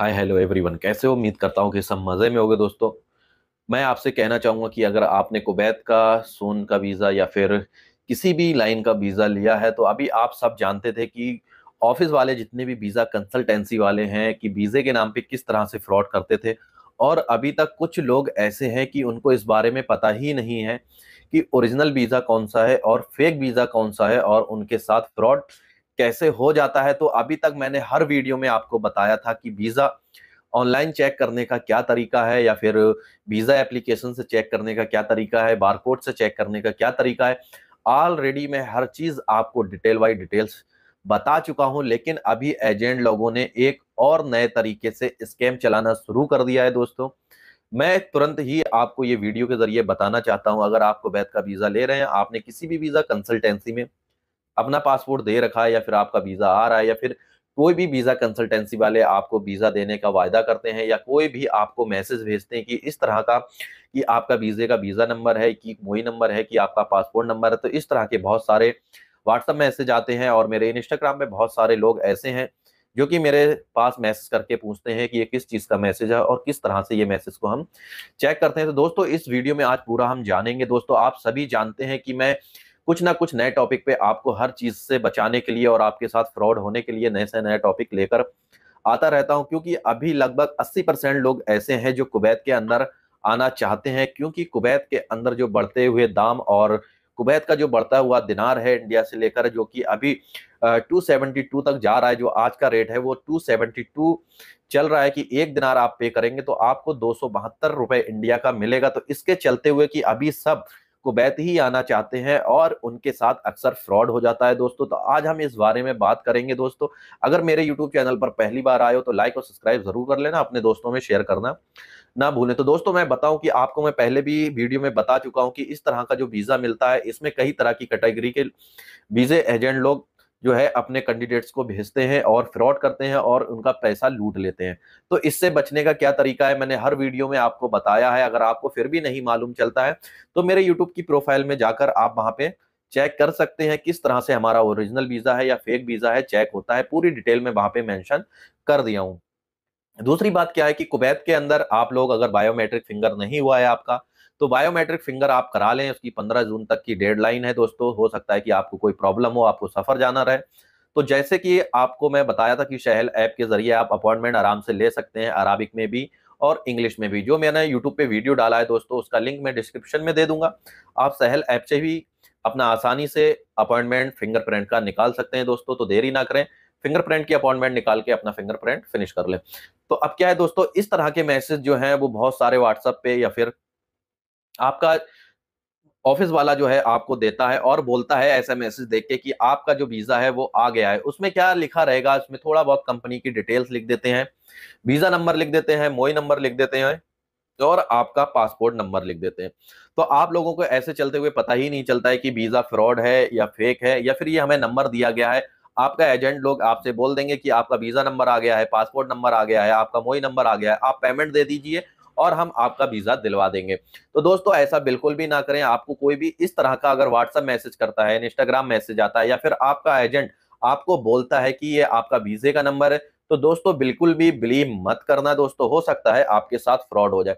hi hello everyone कैसे हो उम्मीद करता हूँ कि सब मज़े में होगे दोस्तों मैं आपसे कहना चाहूँगा कि अगर आपने कुबैत का सोन का वीज़ा या फिर किसी भी लाइन का वीज़ा लिया है तो अभी आप सब जानते थे कि ऑफिस वाले जितने भी वीज़ा कंसल्टेंसी वाले हैं कि वीज़े के नाम पे किस तरह से फ्रॉड करते थे और अभी तक कुछ लोग ऐसे हैं कि उनको इस बारे में पता ही नहीं है कि ओरिजिनल वीज़ा कौन सा है और फेक वीज़ा कौन सा है और उनके साथ फ्रॉड कैसे हो जाता है तो अभी तक मैंने हर वीडियो में आपको बताया था कि वीज़ा ऑनलाइन चेक करने का क्या तरीका है या फिर वीज़ा एप्लीकेशन से चेक करने का क्या तरीका है बारकोड से चेक करने का क्या तरीका है ऑलरेडी मैं हर चीज़ आपको डिटेल बाई डिटेल्स बता चुका हूं लेकिन अभी एजेंट लोगों ने एक और नए तरीके से स्कैम चलाना शुरू कर दिया है दोस्तों मैं तुरंत ही आपको ये वीडियो के जरिए बताना चाहता हूं अगर आप कुवैत का वीज़ा ले रहे हैं आपने किसी भी वीज़ा कंसल्टेंसी में अपना पासपोर्ट दे रखा है या फिर आपका वीज़ा आ रहा है या फिर कोई भी वीज़ा कंसल्टेंसी वाले आपको वीज़ा देने का वायदा करते हैं या कोई भी आपको मैसेज भेजते हैं कि इस तरह का कि आपका वीज़े का वीज़ा नंबर है कि मोई नंबर है कि आपका पासपोर्ट नंबर है तो इस तरह के बहुत सारे व्हाट्सअप मैसेज आते हैं और मेरे इंस्टाग्राम में बहुत सारे लोग ऐसे हैं जो कि मेरे पास मैसेज करके पूछते हैं कि ये किस चीज़ का मैसेज है और किस तरह से ये मैसेज को हम चेक करते हैं तो दोस्तों इस वीडियो में आज पूरा हम जानेंगे दोस्तों आप सभी जानते हैं कि मैं कुछ ना कुछ नए टॉपिक पे आपको हर चीज से बचाने के लिए और आपके साथ फ्रॉड होने के लिए नए से नए टॉपिक लेकर आता रहता हूं क्योंकि अभी लगभग 80 परसेंट लोग ऐसे हैं जो कुवैत के अंदर आना चाहते हैं क्योंकि कुवैत के अंदर जो बढ़ते हुए दाम और कुवैत का जो बढ़ता हुआ दिनार है इंडिया से लेकर जो कि अभी टू सेवेंटी टू तक जा रहा है जो आज का रेट है वो टू सेवेंटी टू चल रहा है कि एक दिनार आप पे करेंगे तो आपको दो सौ बहत्तर रुपए इंडिया का मिलेगा तो इसके चलते हुए कि अभी सब कुबैत ही आना चाहते हैं और उनके साथ अक्सर फ्रॉड हो जाता है दोस्तों तो आज हम इस बारे में बात करेंगे दोस्तों अगर मेरे यूट्यूब चैनल पर पहली बार आए हो तो लाइक और सब्सक्राइब जरूर कर लेना अपने दोस्तों में शेयर करना ना भूलें तो दोस्तों मैं बताऊं कि आपको मैं पहले भी वीडियो में बता चुका हूं कि इस तरह का जो वीज़ा मिलता है इसमें कई तरह की कैटेगरी के वीज़े एजेंट लोग जो है अपने कैंडिडेट्स को भेजते हैं और फ्रॉड करते हैं और उनका पैसा लूट लेते हैं तो इससे बचने का क्या तरीका है मैंने हर वीडियो में आपको बताया है अगर आपको फिर भी नहीं मालूम चलता है तो मेरे यूट्यूब की प्रोफाइल में जाकर आप वहाँ पे चेक कर सकते हैं किस तरह से हमारा ओरिजिनल वीज़ा है या फेक वीज़ा है चेक होता है पूरी डिटेल में वहाँ पे मेंशन कर दिया हूँ दूसरी बात क्या है कि कुबैत के अंदर आप लोग अगर बायोमेट्रिक फिंगर नहीं हुआ है आपका तो बायोमेट्रिक फिंगर आप करा लें उसकी 15 जून तक की डेडलाइन है दोस्तों हो सकता है कि आपको कोई प्रॉब्लम हो आपको सफ़र जाना रहे तो जैसे कि आपको मैं बताया था कि शहल ऐप के जरिए आप अपॉइंटमेंट आराम से ले सकते हैं अराबिक में भी और इंग्लिश में भी जो मैंने यूट्यूब पे वीडियो डाला है दोस्तों उसका लिंक मैं डिस्क्रिप्शन में दे दूंगा आप सहल ऐप से भी अपना आसानी से अपॉइंटमेंट फिंगरप्रिंट का निकाल सकते हैं दोस्तों तो देरी ना करें फिंगरप्रिंट की अपॉइंटमेंट निकाल के अपना फिंगरप्रिंट फिनिश कर लें तो अब क्या है दोस्तों इस तरह के मैसेज जो है वो बहुत सारे व्हाट्सएप पे या फिर आपका ऑफिस वाला जो है आपको देता है और बोलता है ऐसा मैसेज देख के कि आपका जो वीज़ा है वो आ गया है उसमें क्या लिखा रहेगा उसमें थोड़ा बहुत कंपनी की डिटेल्स लिख देते हैं वीज़ा नंबर लिख देते हैं मोई नंबर लिख देते हैं और आपका पासपोर्ट नंबर लिख देते हैं तो आप लोगों को ऐसे चलते हुए पता ही नहीं चलता है कि वीज़ा फ्रॉड है या फेक है या फिर ये हमें नंबर दिया गया है आपका एजेंट लोग आपसे बोल देंगे कि आपका वीज़ा नंबर आ गया है पासपोर्ट नंबर आ गया है आपका मोई नंबर आ गया है आप पेमेंट दे दीजिए और हम आपका वीज़ा दिलवा देंगे तो दोस्तों ऐसा बिल्कुल भी ना करें आपको कोई भी इस तरह का अगर व्हाट्सअप मैसेज करता है इंस्टाग्राम मैसेज आता है या फिर आपका एजेंट आपको बोलता है कि ये आपका वीज़े का नंबर है तो दोस्तों बिल्कुल भी बिलीव मत करना दोस्तों हो सकता है आपके साथ फ्रॉड हो जाए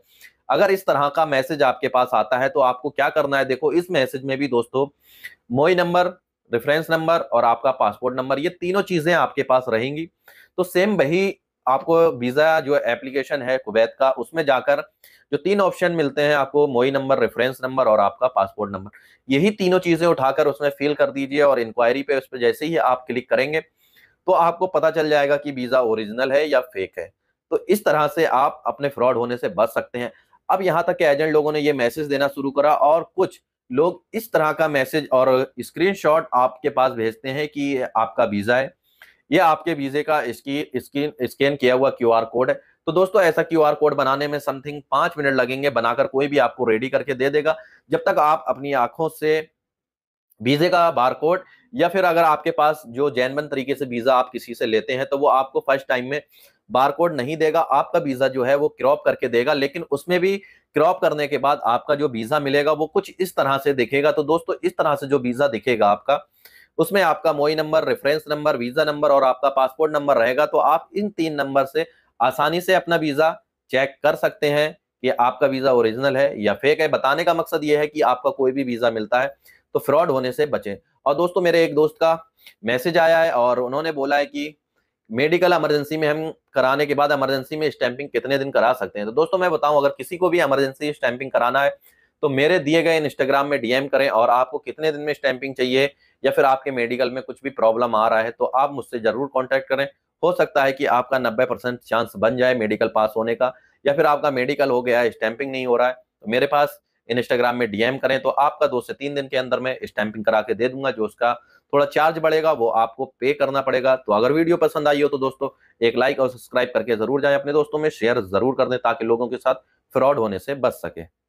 अगर इस तरह का मैसेज आपके पास आता है तो आपको क्या करना है देखो इस मैसेज में भी दोस्तों मोई नंबर रेफरेंस नंबर और आपका पासपोर्ट नंबर ये तीनों चीजें आपके पास रहेंगी तो सेम वही आपको वीजा जो एप्लीकेशन है कुवैत का उसमें जाकर जो तीन ऑप्शन मिलते हैं आपको मोई नंबर रेफरेंस नंबर और आपका पासपोर्ट नंबर यही तीनों चीजें उठाकर उसमें फिल कर दीजिए और इंक्वायरी पे उस पर जैसे ही आप क्लिक करेंगे तो आपको पता चल जाएगा कि वीजा ओरिजिनल है या फेक है तो इस तरह से आप अपने फ्रॉड होने से बच सकते हैं अब यहाँ तक के एजेंट लोगों ने ये मैसेज देना शुरू करा और कुछ लोग इस तरह का मैसेज और स्क्रीनशॉट आपके पास भेजते हैं कि आपका वीज़ा है यह आपके वीज़े का इसकी स्क्रीन स्कैन किया हुआ क्यूआर कोड है तो दोस्तों ऐसा क्यू आर कोड बनाने में समथिंग पांच मिनट लगेंगे बनाकर कोई भी आपको रेडी करके दे देगा जब तक आप अपनी आंखों से वीजे का बार कोड या फिर अगर आपके पास जो जैनबन तरीके से वीजा आप किसी से लेते हैं तो वो आपको फर्स्ट टाइम में बारकोड नहीं देगा आपका वीजा जो है वो क्रॉप करके देगा लेकिन उसमें भी क्रॉप करने के बाद आपका जो वीजा मिलेगा वो कुछ इस तरह से दिखेगा तो दोस्तों इस तरह से जो वीजा दिखेगा आपका उसमें आपका मोई number reference number visa number और आपका पासपोर्ट नंबर रहेगा तो आप इन तीन नंबर से आसानी से अपना वीजा चेक कर सकते हैं कि आपका वीजा ओरिजिनल है या फेक है बताने का मकसद ये है कि आपका कोई भी वीजा मिलता है तो फ्रॉड होने से बचें और दोस्तों मेरे एक दोस्त का मैसेज आया है और उन्होंने बोला है कि मेडिकल इमरजेंसी में हम कराने के बाद इमरजेंसी में स्टैंपिंग कितने दिन करा सकते हैं तो दोस्तों मैं बताऊं अगर किसी को भी इमरजेंसी स्टैंपिंग कराना है तो मेरे दिए गए इंस्टाग्राम में डीएम करें और आपको कितने दिन में स्टैंपिंग चाहिए या फिर आपके मेडिकल में कुछ भी प्रॉब्लम आ रहा है तो आप मुझसे जरूर कॉन्टैक्ट करें हो सकता है कि आपका नब्बे परसेंट चांस बन जाए मेडिकल पास होने का या फिर आपका मेडिकल हो गया है स्टैंपिंग नहीं हो रहा है तो मेरे पास इंस्टाग्राम में डीएम करें तो आपका दो से तीन दिन के अंदर मैं स्टैंपिंग करा के दे दूंगा जो उसका थोड़ा चार्ज बढ़ेगा वो आपको पे करना पड़ेगा तो अगर वीडियो पसंद आई हो तो दोस्तों एक लाइक और सब्सक्राइब करके जरूर जाएं अपने दोस्तों में शेयर जरूर कर दें ताकि लोगों के साथ फ्रॉड होने से बच सके